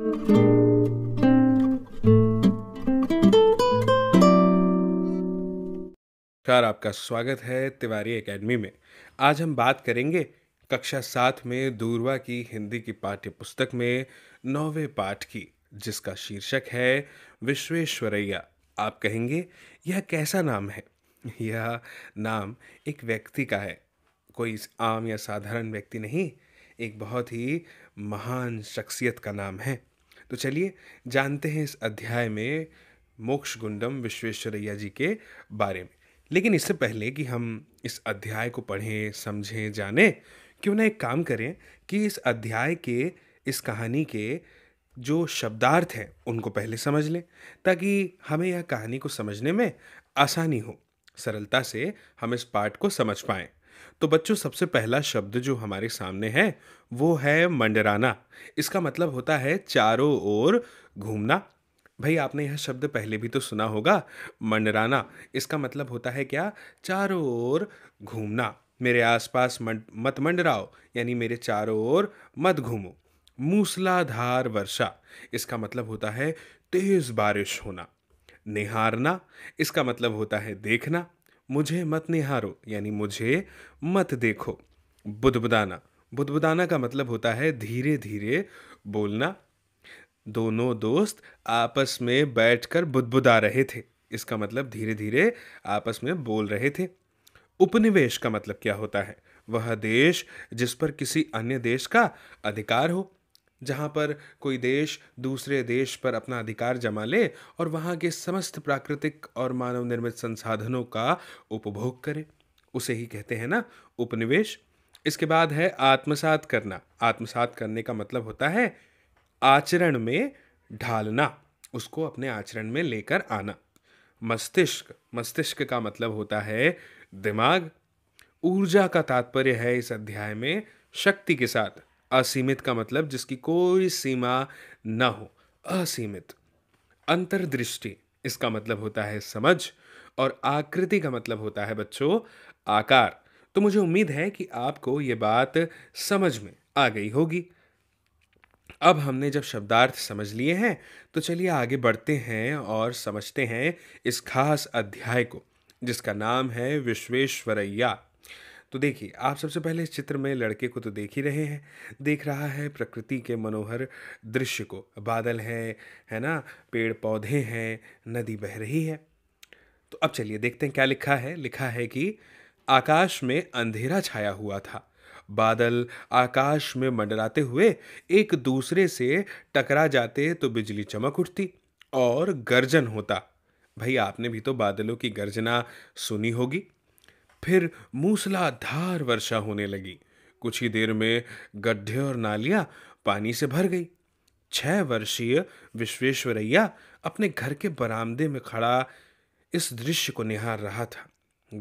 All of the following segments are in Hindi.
नमस्कार आपका स्वागत है तिवारी एकेडमी में आज हम बात करेंगे कक्षा सात में दूरवा की हिंदी की पाठ्य पुस्तक में नौवे पाठ की जिसका शीर्षक है विश्वेश्वरैया आप कहेंगे यह कैसा नाम है यह नाम एक व्यक्ति का है कोई आम या साधारण व्यक्ति नहीं एक बहुत ही महान शख्सियत का नाम है तो चलिए जानते हैं इस अध्याय में मोक्ष गुंडम विश्वेश्वरैया जी के बारे में लेकिन इससे पहले कि हम इस अध्याय को पढ़ें समझें जानें क्यों ना एक काम करें कि इस अध्याय के इस कहानी के जो शब्दार्थ हैं उनको पहले समझ लें ताकि हमें यह कहानी को समझने में आसानी हो सरलता से हम इस पाठ को समझ पाएँ तो बच्चों सबसे पहला शब्द जो हमारे सामने है वो है मंडराना इसका मतलब होता है चारों ओर घूमना भाई आपने यह शब्द पहले भी तो सुना होगा मंडराना इसका मतलब होता है क्या चारों ओर घूमना मेरे आसपास मत मंडराओ यानी मेरे चारों ओर मत घूमो मूसलाधार वर्षा इसका मतलब होता है तेज़ बारिश होना निहारना इसका मतलब होता है देखना मुझे मत निहारो यानी मुझे मत देखो बुदबुदाना बुदबुदाना का मतलब होता है धीरे धीरे बोलना दोनों दोस्त आपस में बैठकर बुदबुदा रहे थे इसका मतलब धीरे धीरे आपस में बोल रहे थे उपनिवेश का मतलब क्या होता है वह देश जिस पर किसी अन्य देश का अधिकार हो जहाँ पर कोई देश दूसरे देश पर अपना अधिकार जमा ले और वहाँ के समस्त प्राकृतिक और मानव निर्मित संसाधनों का उपभोग करे उसे ही कहते हैं ना उपनिवेश इसके बाद है आत्मसात करना आत्मसात करने का मतलब होता है आचरण में ढालना उसको अपने आचरण में लेकर आना मस्तिष्क मस्तिष्क का मतलब होता है दिमाग ऊर्जा का तात्पर्य है इस अध्याय में शक्ति के साथ असीमित का मतलब जिसकी कोई सीमा ना हो असीमित अंतर्दृष्टि इसका मतलब होता है समझ और आकृति का मतलब होता है बच्चों आकार तो मुझे उम्मीद है कि आपको ये बात समझ में आ गई होगी अब हमने जब शब्दार्थ समझ लिए हैं तो चलिए आगे बढ़ते हैं और समझते हैं इस खास अध्याय को जिसका नाम है विश्वेश्वरैया तो देखिए आप सबसे पहले इस चित्र में लड़के को तो देख ही रहे हैं देख रहा है प्रकृति के मनोहर दृश्य को बादल हैं है ना पेड़ पौधे हैं नदी बह रही है तो अब चलिए देखते हैं क्या लिखा है लिखा है कि आकाश में अंधेरा छाया हुआ था बादल आकाश में मंडराते हुए एक दूसरे से टकरा जाते तो बिजली चमक उठती और गर्जन होता भाई आपने भी तो बादलों की गर्जना सुनी होगी फिर मूसलाधार वर्षा होने लगी कुछ ही देर में गड्ढे और नालियां पानी से भर गई छह वर्षीय विश्वेश्वरैया अपने घर के बरामदे में खड़ा इस दृश्य को निहार रहा था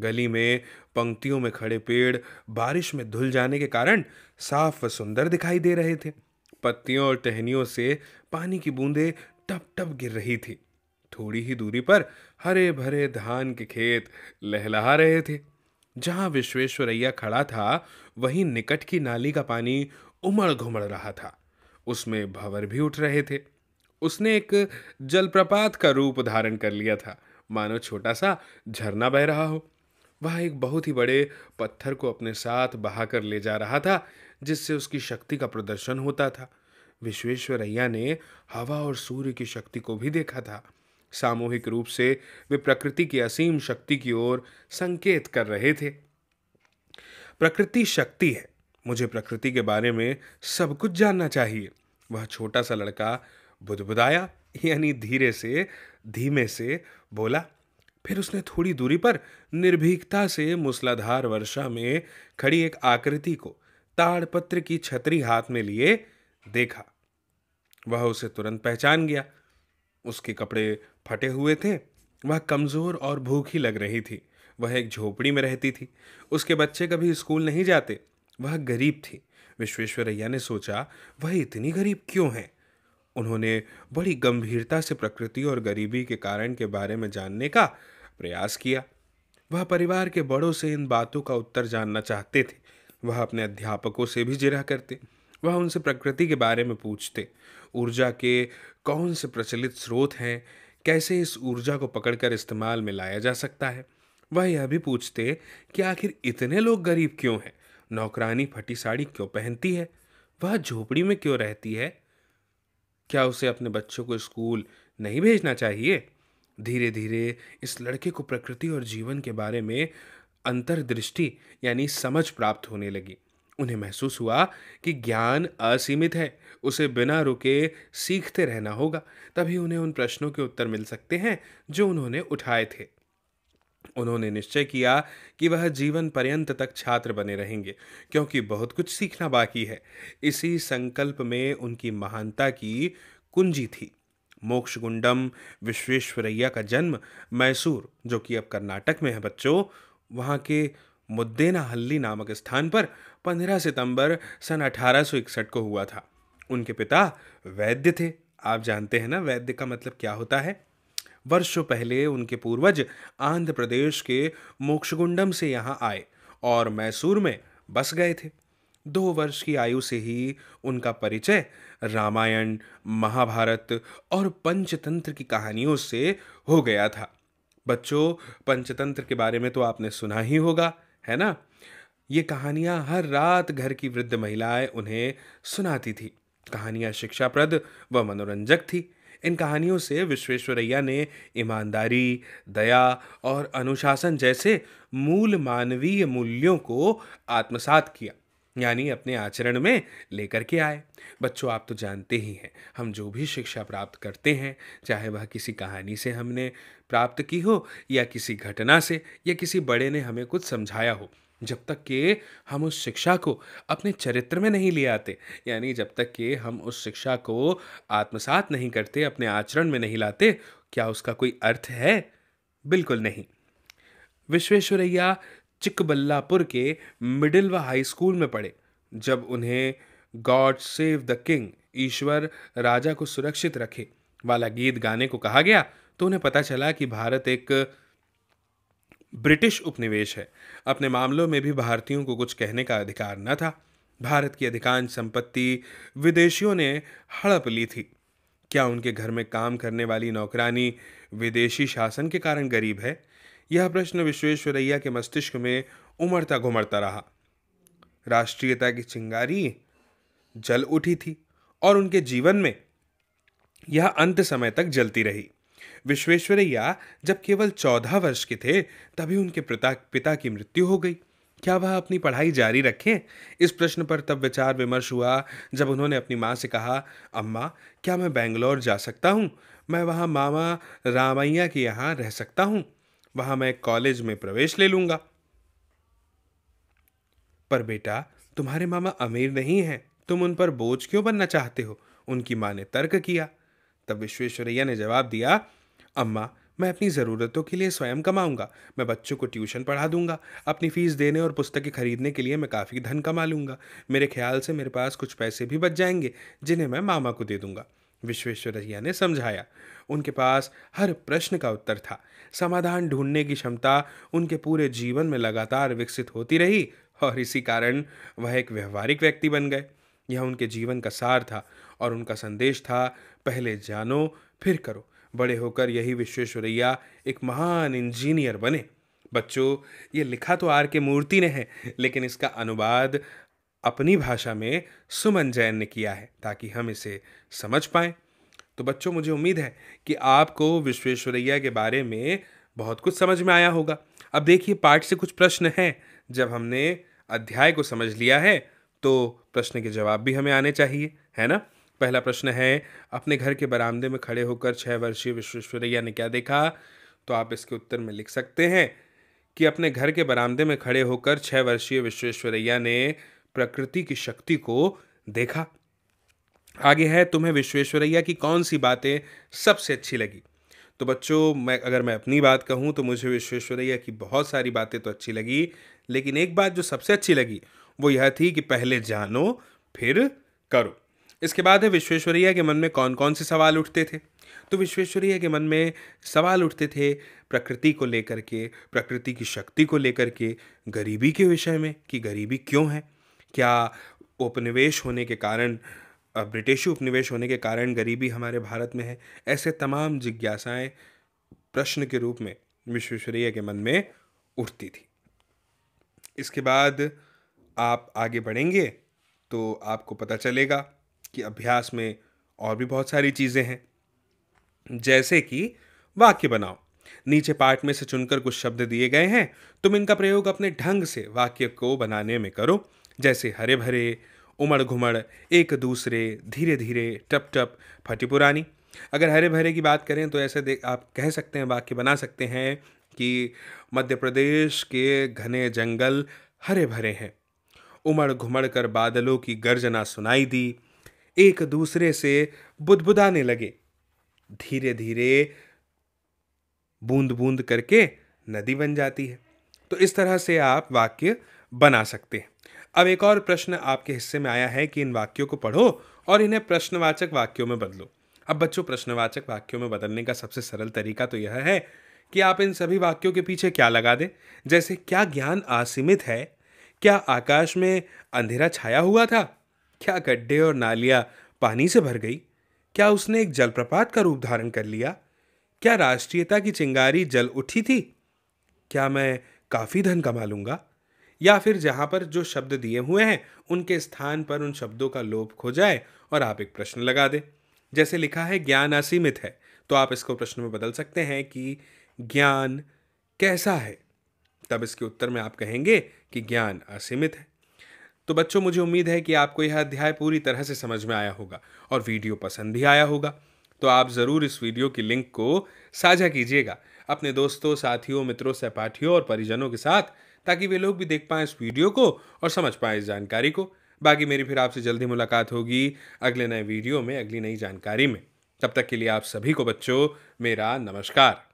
गली में पंक्तियों में खड़े पेड़ बारिश में धुल जाने के कारण साफ व सुंदर दिखाई दे रहे थे पत्तियों और टहनियों से पानी की बूंदें टप टप गिर रही थी थोड़ी ही दूरी पर हरे भरे धान के खेत लहला रहे थे जहां विश्वेश्वरैया खड़ा था वहीं निकट की नाली का पानी उमड़ घुमड़ रहा था उसमें भंवर भी उठ रहे थे उसने एक जलप्रपात का रूप धारण कर लिया था मानो छोटा सा झरना बह रहा हो वह एक बहुत ही बड़े पत्थर को अपने साथ बहाकर ले जा रहा था जिससे उसकी शक्ति का प्रदर्शन होता था विश्वेश्वरैया ने हवा और सूर्य की शक्ति को भी देखा था सामूहिक रूप से वे प्रकृति की असीम शक्ति की ओर संकेत कर रहे थे प्रकृति शक्ति है मुझे प्रकृति के बारे में सब कुछ जानना चाहिए वह छोटा सा लड़का बुदबुदाया यानी धीरे से धीमे से बोला फिर उसने थोड़ी दूरी पर निर्भीकता से मूसलाधार वर्षा में खड़ी एक आकृति को ताड़पत्र की छतरी हाथ में लिए देखा वह उसे तुरंत पहचान गया उसके कपड़े फटे हुए थे वह कमज़ोर और भूखी लग रही थी वह एक झोपड़ी में रहती थी उसके बच्चे कभी स्कूल नहीं जाते वह गरीब थी विश्वेश्वरैया ने सोचा वह इतनी गरीब क्यों है उन्होंने बड़ी गंभीरता से प्रकृति और गरीबी के कारण के बारे में जानने का प्रयास किया वह परिवार के बड़ों से इन बातों का उत्तर जानना चाहते थे वह अपने अध्यापकों से भी जिरा करते वह उनसे प्रकृति के बारे में पूछते ऊर्जा के कौन से प्रचलित स्रोत हैं कैसे इस ऊर्जा को पकड़कर इस्तेमाल में लाया जा सकता है वह यह भी पूछते कि आखिर इतने लोग गरीब क्यों हैं नौकरानी फटी साड़ी क्यों पहनती है वह झोपड़ी में क्यों रहती है क्या उसे अपने बच्चों को स्कूल नहीं भेजना चाहिए धीरे धीरे इस लड़के को प्रकृति और जीवन के बारे में अंतर्दृष्टि यानी समझ प्राप्त होने लगी उन्हें महसूस हुआ कि ज्ञान असीमित है उसे बिना रुके सीखते रहना होगा तभी उन्हें उन प्रश्नों के उत्तर मिल सकते हैं जो उन्होंने उठाए थे उन्होंने निश्चय किया कि वह जीवन पर्यंत तक छात्र बने रहेंगे क्योंकि बहुत कुछ सीखना बाकी है इसी संकल्प में उनकी महानता की कुंजी थी मोक्षगुंडम विश्वेश्वरैया का जन्म मैसूर जो कि अब कर्नाटक में है बच्चों वहाँ के मुद्देनाहल्ली नामक स्थान पर 15 सितंबर सन 1861 को हुआ था उनके पिता वैद्य थे आप जानते हैं ना वैद्य का मतलब क्या होता है वर्षों पहले उनके पूर्वज आंध्र प्रदेश के मोक्षगुंडम से यहाँ आए और मैसूर में बस गए थे दो वर्ष की आयु से ही उनका परिचय रामायण महाभारत और पंचतंत्र की कहानियों से हो गया था बच्चों पंचतंत्र के बारे में तो आपने सुना ही होगा है ना ये कहानियाँ हर रात घर की वृद्ध महिलाएं उन्हें सुनाती थी कहानियाँ शिक्षाप्रद व मनोरंजक थी इन कहानियों से विश्वेश्वरैया ने ईमानदारी दया और अनुशासन जैसे मूल मानवीय मूल्यों को आत्मसात किया यानी अपने आचरण में लेकर के आए बच्चों आप तो जानते ही हैं हम जो भी शिक्षा प्राप्त करते हैं चाहे वह किसी कहानी से हमने प्राप्त की हो या किसी घटना से या किसी बड़े ने हमें कुछ समझाया हो जब तक के हम उस शिक्षा को अपने चरित्र में नहीं ले आते यानी जब तक के हम उस शिक्षा को आत्मसात नहीं करते अपने आचरण में नहीं लाते क्या उसका कोई अर्थ है बिल्कुल नहीं विश्वेश्वरैया चिकबल्लापुर के मिडिल व हाई स्कूल में पढ़े जब उन्हें गॉड सेव द किंग ईश्वर राजा को सुरक्षित रखे वाला गीत गाने को कहा गया तो उन्हें पता चला कि भारत एक ब्रिटिश उपनिवेश है अपने मामलों में भी भारतीयों को कुछ कहने का अधिकार न था भारत की अधिकांश संपत्ति विदेशियों ने हड़प ली थी क्या उनके घर में काम करने वाली नौकरानी विदेशी शासन के कारण गरीब है यह प्रश्न विश्वेश्वरैया के मस्तिष्क में उमड़ता घुमड़ता रहा राष्ट्रीयता की चिंगारी जल उठी थी और उनके जीवन में यह अंत समय तक जलती रही विश्वेश्वरैया जब केवल चौदह वर्ष के थे तभी उनके पिता पिता की मृत्यु हो गई क्या वह अपनी पढ़ाई जारी रखें इस प्रश्न पर तब विचार विमर्श हुआ जब उन्होंने अपनी माँ से कहा अम्मा क्या मैं बेंगलोर जा सकता हूँ मैं वहाँ मामा रामैया के यहाँ रह सकता हूँ वहां मैं कॉलेज में प्रवेश ले लूंगा पर बेटा तुम्हारे मामा अमीर नहीं हैं तुम उन पर बोझ क्यों बनना चाहते हो उनकी माँ ने तर्क किया तब विश्वेश्वरैया ने जवाब दिया अम्मा मैं अपनी ज़रूरतों के लिए स्वयं कमाऊंगा मैं बच्चों को ट्यूशन पढ़ा दूंगा अपनी फ़ीस देने और पुस्तकें खरीदने के लिए मैं काफ़ी धन कमा लूंगा मेरे ख्याल से मेरे पास कुछ पैसे भी बच जाएंगे जिन्हें मैं मामा को दे दूंगा विश्वेश्वरैया ने समझाया उनके पास हर प्रश्न का उत्तर था समाधान ढूंढने की क्षमता उनके पूरे जीवन में लगातार विकसित होती रही और इसी कारण वह एक व्यवहारिक व्यक्ति बन गए यह उनके जीवन का सार था और उनका संदेश था पहले जानो फिर करो बड़े होकर यही विश्वेश्वरैया एक महान इंजीनियर बने बच्चों ये लिखा तो आर के मूर्ति ने है लेकिन इसका अनुवाद अपनी भाषा में सुमन जैन ने किया है ताकि हम इसे समझ पाएँ तो बच्चों मुझे उम्मीद है कि आपको विश्वेश्वरैया के बारे में बहुत कुछ समझ में आया होगा अब देखिए पाठ से कुछ प्रश्न हैं जब हमने अध्याय को समझ लिया है तो प्रश्न के जवाब भी हमें आने चाहिए है ना पहला प्रश्न है अपने घर के बरामदे में खड़े होकर छः वर्षीय विश्वेश्वरैया ने क्या देखा तो आप इसके उत्तर में लिख सकते हैं कि अपने घर के बरामदे में खड़े होकर छः वर्षीय विश्वेश्वरैया ने प्रकृति की शक्ति को देखा आगे है तुम्हें विश्वेश्वरैया की कौन सी बातें सबसे अच्छी लगी तो बच्चों मैं अगर मैं अपनी बात कहूँ तो मुझे विश्वेश्वरैया की बहुत सारी बातें तो अच्छी लगी लेकिन एक बात जो सबसे अच्छी लगी वो यह थी कि पहले जानो फिर करो इसके बाद है विश्वेश्वरैया के मन में कौन कौन से सवाल उठते थे तो विश्वेश्वरैया के मन में सवाल उठते थे प्रकृति को लेकर के प्रकृति की शक्ति को लेकर के गरीबी के विषय में कि गरीबी क्यों है क्या उपनिवेश होने के कारण ब्रिटिश उपनिवेश होने के कारण गरीबी हमारे भारत में है ऐसे तमाम जिज्ञासाएं प्रश्न के रूप में विश्वेश्वरैया के मन में उठती थी इसके बाद आप आगे बढ़ेंगे तो आपको पता चलेगा कि अभ्यास में और भी बहुत सारी चीज़ें हैं जैसे कि वाक्य बनाओ नीचे पार्ट में से चुनकर कुछ शब्द दिए गए हैं तुम इनका प्रयोग अपने ढंग से वाक्य को बनाने में करो जैसे हरे भरे उमड़ घुमड़ एक दूसरे धीरे धीरे टप टप फटी पुरानी अगर हरे भरे की बात करें तो ऐसे देख आप कह सकते हैं वाक्य बना सकते हैं कि मध्य प्रदेश के घने जंगल हरे भरे हैं उमड़ घुमड़ कर बादलों की गर्जना सुनाई दी एक दूसरे से बुदबुदाने लगे धीरे धीरे बूंद बूंद करके नदी बन जाती है तो इस तरह से आप वाक्य बना सकते हैं अब एक और प्रश्न आपके हिस्से में आया है कि इन वाक्यों को पढ़ो और इन्हें प्रश्नवाचक वाक्यों में बदलो अब बच्चों प्रश्नवाचक वाक्यों में बदलने का सबसे सरल तरीका तो यह है कि आप इन सभी वाक्यों के पीछे क्या लगा दें जैसे क्या ज्ञान असीमित है क्या आकाश में अंधेरा छाया हुआ था क्या गड्ढे और नालियाँ पानी से भर गई क्या उसने एक जलप्रपात का रूप धारण कर लिया क्या राष्ट्रीयता की चिंगारी जल उठी थी क्या मैं काफ़ी धन कमा लूँगा या फिर जहाँ पर जो शब्द दिए हुए हैं उनके स्थान पर उन शब्दों का लोप खो जाए और आप एक प्रश्न लगा दें जैसे लिखा है ज्ञान असीमित है तो आप इसको प्रश्न में बदल सकते हैं कि ज्ञान कैसा है तब इसके उत्तर में आप कहेंगे कि ज्ञान असीमित है तो बच्चों मुझे उम्मीद है कि आपको यह अध्याय पूरी तरह से समझ में आया होगा और वीडियो पसंद भी आया होगा तो आप ज़रूर इस वीडियो की लिंक को साझा कीजिएगा अपने दोस्तों साथियों मित्रों सहपाठियों और परिजनों के साथ ताकि वे लोग भी देख पाएँ इस वीडियो को और समझ पाएँ इस जानकारी को बाकी मेरी फिर आपसे जल्दी मुलाकात होगी अगले नए वीडियो में अगली नई जानकारी में तब तक के लिए आप सभी को बच्चों मेरा नमस्कार